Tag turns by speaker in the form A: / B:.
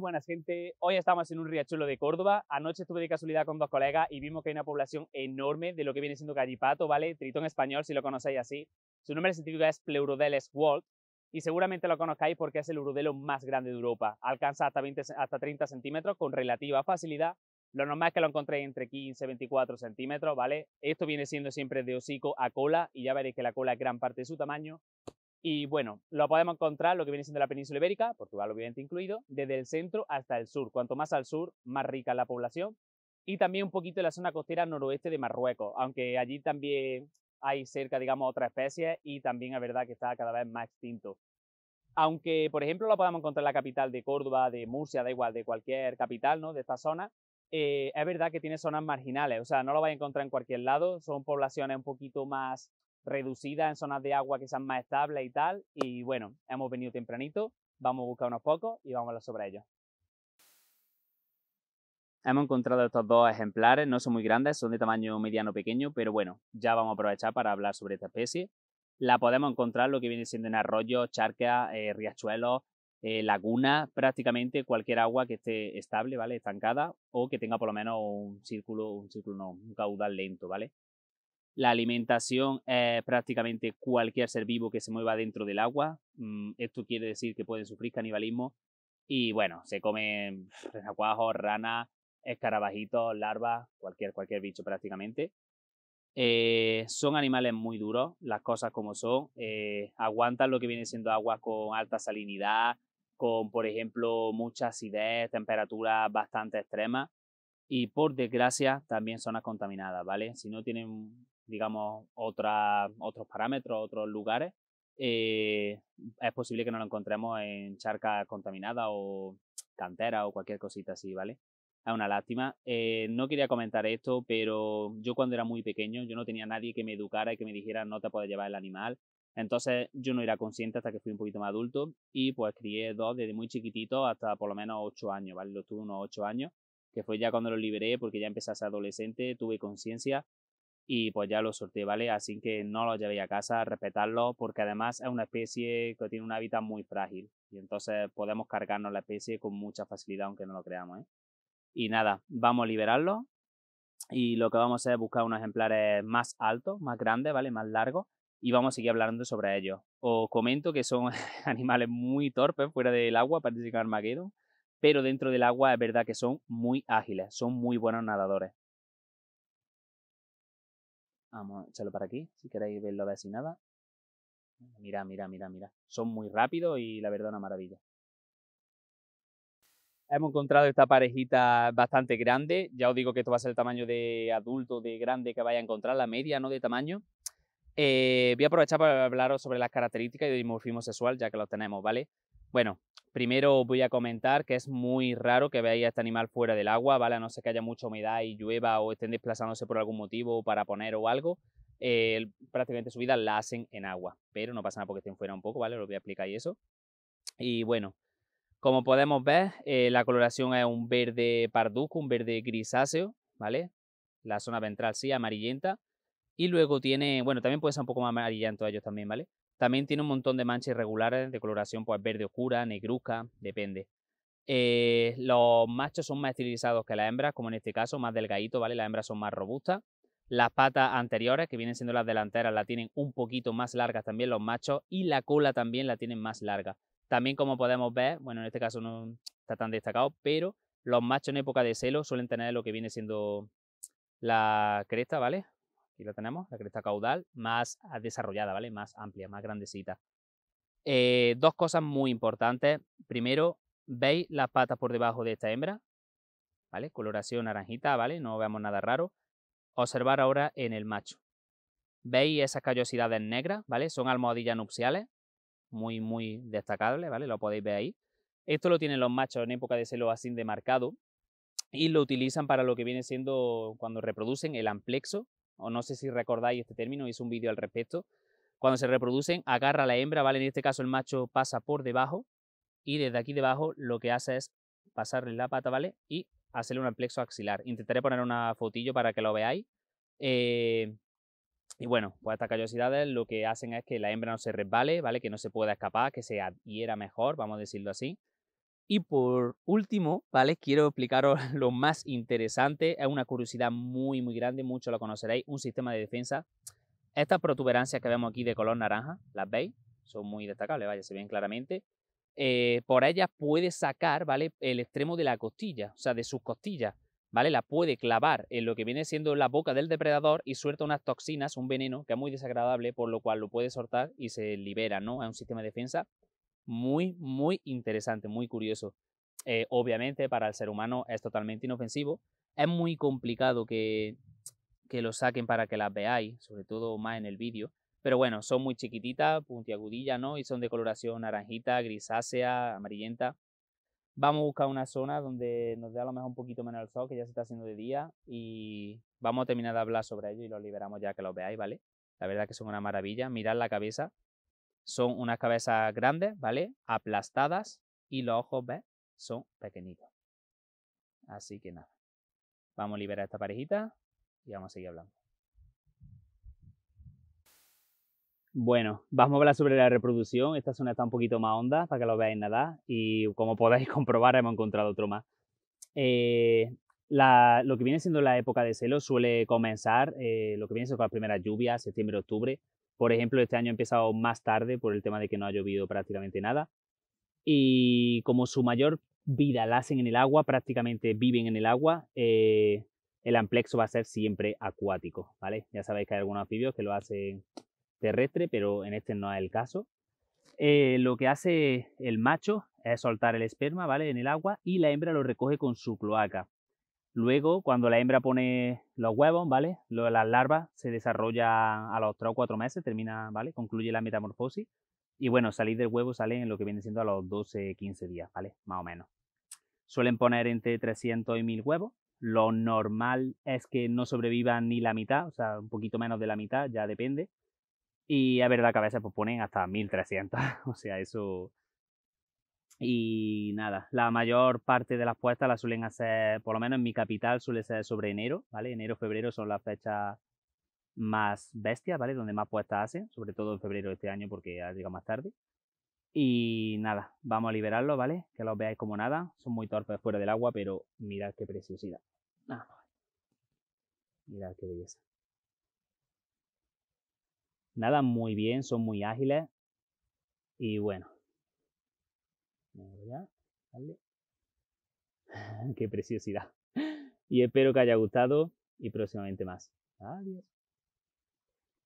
A: buenas gente. Hoy estamos en un riachuelo de Córdoba. Anoche estuve de casualidad con dos colegas y vimos que hay una población enorme de lo que viene siendo gallipato, ¿vale? Tritón español, si lo conocéis así. Su nombre científico es Pleurodeles walt y seguramente lo conozcáis porque es el urudelo más grande de Europa. Alcanza hasta, 20, hasta 30 centímetros con relativa facilidad. Lo normal es que lo encontréis entre 15 y 24 centímetros, ¿vale? Esto viene siendo siempre de hocico a cola y ya veréis que la cola es gran parte de su tamaño. Y bueno, lo podemos encontrar lo que viene siendo la península ibérica, Portugal obviamente incluido, desde el centro hasta el sur. Cuanto más al sur, más rica la población. Y también un poquito de la zona costera noroeste de Marruecos, aunque allí también hay cerca, digamos, otra especie y también es verdad que está cada vez más extinto. Aunque, por ejemplo, lo podemos encontrar en la capital de Córdoba, de Murcia, da igual, de cualquier capital ¿no? de esta zona, eh, es verdad que tiene zonas marginales, o sea, no lo vais a encontrar en cualquier lado, son poblaciones un poquito más reducida en zonas de agua que sean más estables y tal. Y bueno, hemos venido tempranito, vamos a buscar unos pocos y vamos a hablar sobre ellos. Hemos encontrado estos dos ejemplares, no son muy grandes, son de tamaño mediano pequeño, pero bueno, ya vamos a aprovechar para hablar sobre esta especie. La podemos encontrar lo que viene siendo en arroyos, charcas, eh, riachuelos, eh, lagunas, prácticamente cualquier agua que esté estable, ¿vale? Estancada o que tenga por lo menos un círculo, un círculo un caudal lento, ¿vale? la alimentación es prácticamente cualquier ser vivo que se mueva dentro del agua. Mm, esto quiere decir que pueden sufrir canibalismo. Y bueno, se comen renacuajos, ranas, escarabajitos, larvas, cualquier, cualquier bicho prácticamente. Eh, son animales muy duros, las cosas como son. Eh, aguantan lo que viene siendo agua con alta salinidad, con, por ejemplo, mucha acidez, temperaturas bastante extremas y por desgracia también zonas contaminadas, ¿vale? Si no tienen, digamos, otra, otros parámetros, otros lugares, eh, es posible que nos lo encontremos en charca contaminada o cantera o cualquier cosita así, ¿vale? Es una lástima. Eh, no quería comentar esto, pero yo cuando era muy pequeño, yo no tenía nadie que me educara y que me dijera no te puedes llevar el animal. Entonces yo no era consciente hasta que fui un poquito más adulto y pues crié dos desde muy chiquitito hasta por lo menos ocho años, ¿vale? Lo tuve unos ocho años que fue ya cuando lo liberé, porque ya empecé a ser adolescente, tuve conciencia y pues ya lo solté, ¿vale? Así que no lo llevé a casa, respetarlo porque además es una especie que tiene un hábitat muy frágil y entonces podemos cargarnos la especie con mucha facilidad, aunque no lo creamos, ¿eh? Y nada, vamos a liberarlo y lo que vamos a hacer es buscar unos ejemplares más altos, más grandes, ¿vale? Más largos y vamos a seguir hablando sobre ellos. Os comento que son animales muy torpes fuera del agua, parece que pero dentro del agua es verdad que son muy ágiles, son muy buenos nadadores. Vamos a echarlo para aquí, si queréis verlo ver nada. Mira, mira, mira, mira. Son muy rápidos y la verdad una maravilla. Hemos encontrado esta parejita bastante grande. Ya os digo que esto va a ser el tamaño de adulto, de grande que vaya a encontrar, la media, ¿no? De tamaño. Eh, voy a aprovechar para hablaros sobre las características de dimorfismo sexual, ya que lo tenemos, ¿vale? Bueno, primero voy a comentar que es muy raro que veáis a este animal fuera del agua, ¿vale? A no ser que haya mucha humedad y llueva o estén desplazándose por algún motivo para poner o algo. Eh, prácticamente su vida la hacen en agua, pero no pasa nada porque estén fuera un poco, ¿vale? lo voy a explicar y eso. Y bueno, como podemos ver, eh, la coloración es un verde parduzco, un verde grisáceo, ¿vale? La zona ventral sí, amarillenta. Y luego tiene, bueno, también puede ser un poco más amarillento ellos también, ¿vale? También tiene un montón de manchas irregulares de coloración pues, verde oscura, negruzca, depende. Eh, los machos son más estilizados que las hembras, como en este caso, más delgadito, ¿vale? Las hembras son más robustas. Las patas anteriores, que vienen siendo las delanteras, la tienen un poquito más largas también los machos y la cola también la tienen más larga. También como podemos ver, bueno, en este caso no está tan destacado, pero los machos en época de celo suelen tener lo que viene siendo la cresta, ¿vale? Aquí la tenemos, la cresta caudal más ah, desarrollada, ¿vale? Más amplia, más grandecita. Eh, dos cosas muy importantes. Primero, ¿veis las patas por debajo de esta hembra? ¿Vale? Coloración naranjita, ¿vale? No vemos nada raro. Observar ahora en el macho. ¿Veis esas callosidades negras? ¿Vale? Son almohadillas nupciales, muy, muy destacables, ¿vale? Lo podéis ver ahí. Esto lo tienen los machos en época de celo así demarcado y lo utilizan para lo que viene siendo cuando reproducen el amplexo, o no sé si recordáis este término, hice un vídeo al respecto, cuando se reproducen, agarra la hembra, ¿vale? En este caso el macho pasa por debajo y desde aquí debajo lo que hace es pasarle la pata, ¿vale? Y hacerle un amplexo axilar. Intentaré poner una fotillo para que lo veáis. Eh, y bueno, pues estas callosidades lo que hacen es que la hembra no se resbale, ¿vale? Que no se pueda escapar, que se adhiera mejor, vamos a decirlo así. Y por último, ¿vale? Quiero explicaros lo más interesante. Es una curiosidad muy, muy grande, mucho lo conoceréis, un sistema de defensa. Estas protuberancias que vemos aquí de color naranja, ¿las veis? Son muy destacables, vaya, se ven claramente. Eh, por ellas puede sacar, ¿vale? El extremo de la costilla, o sea, de sus costillas, ¿vale? La puede clavar en lo que viene siendo la boca del depredador y suelta unas toxinas, un veneno que es muy desagradable, por lo cual lo puede soltar y se libera, ¿no? Es un sistema de defensa muy, muy interesante, muy curioso. Eh, obviamente para el ser humano es totalmente inofensivo. Es muy complicado que, que lo saquen para que las veáis, sobre todo más en el vídeo. Pero bueno, son muy chiquititas, puntiagudillas, ¿no? Y son de coloración naranjita, grisácea, amarillenta. Vamos a buscar una zona donde nos dé a lo mejor un poquito menos el sol, que ya se está haciendo de día, y vamos a terminar de hablar sobre ello y los liberamos ya que los veáis, ¿vale? La verdad que son una maravilla. Mirad la cabeza, son unas cabezas grandes, ¿vale? Aplastadas y los ojos, ¿ves? Son pequeñitos. Así que nada. Vamos a liberar esta parejita y vamos a seguir hablando. Bueno, vamos a hablar sobre la reproducción. Esta zona está un poquito más honda para que lo veáis nada. y como podéis comprobar hemos encontrado otro más. Eh, lo que viene siendo la época de celo suele comenzar, eh, lo que viene siendo con las primeras lluvias, septiembre-octubre, por ejemplo, este año ha empezado más tarde por el tema de que no ha llovido prácticamente nada. Y como su mayor vida la hacen en el agua, prácticamente viven en el agua, eh, el amplexo va a ser siempre acuático, ¿vale? Ya sabéis que hay algunos anfibios que lo hacen terrestre, pero en este no es el caso. Eh, lo que hace el macho es soltar el esperma, ¿vale? En el agua y la hembra lo recoge con su cloaca. Luego, cuando la hembra pone los huevos, ¿vale? Las larvas se desarrolla a los 3 o 4 meses, termina, ¿vale? Concluye la metamorfosis. Y bueno, salir del huevo sale en lo que viene siendo a los 12, 15 días, ¿vale? Más o menos. Suelen poner entre 300 y 1000 huevos. Lo normal es que no sobrevivan ni la mitad, o sea, un poquito menos de la mitad, ya depende. Y a ver, la cabeza pues, ponen hasta 1300. o sea, eso y nada, la mayor parte de las puestas las suelen hacer, por lo menos en mi capital, suele ser sobre enero, ¿vale? Enero, febrero son las fechas más bestias, ¿vale? Donde más puestas hacen, sobre todo en febrero de este año porque ha llegado más tarde. Y nada, vamos a liberarlo, ¿vale? Que los veáis como nada, son muy torpes fuera del agua, pero mirad qué preciosidad. mirad qué belleza. Nada, muy bien, son muy ágiles y bueno, Qué preciosidad. Y espero que haya gustado y próximamente más. Adiós.